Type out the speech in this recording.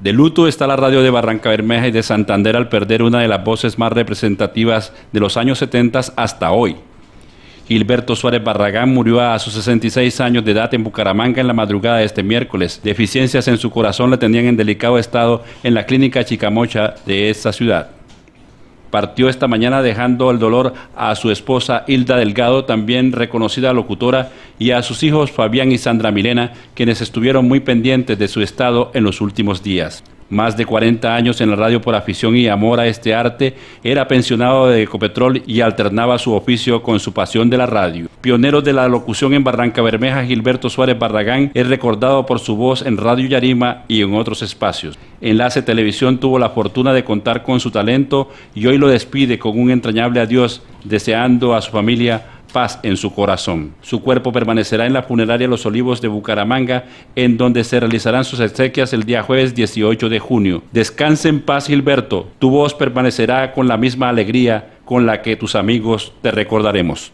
De luto está la radio de Barranca Bermeja y de Santander al perder una de las voces más representativas de los años 70 hasta hoy. Gilberto Suárez Barragán murió a sus 66 años de edad en Bucaramanga en la madrugada de este miércoles. Deficiencias en su corazón le tenían en delicado estado en la clínica Chicamocha de esta ciudad. Partió esta mañana dejando el dolor a su esposa Hilda Delgado, también reconocida locutora, y a sus hijos Fabián y Sandra Milena, quienes estuvieron muy pendientes de su estado en los últimos días más de 40 años en la radio por afición y amor a este arte, era pensionado de Ecopetrol y alternaba su oficio con su pasión de la radio. Pionero de la locución en Barranca Bermeja, Gilberto Suárez Barragán es recordado por su voz en Radio Yarima y en otros espacios. Enlace Televisión tuvo la fortuna de contar con su talento y hoy lo despide con un entrañable adiós, deseando a su familia paz en su corazón. Su cuerpo permanecerá en la funeraria Los Olivos de Bucaramanga, en donde se realizarán sus exequias el día jueves 18 de junio. Descanse en paz, Gilberto. Tu voz permanecerá con la misma alegría con la que tus amigos te recordaremos.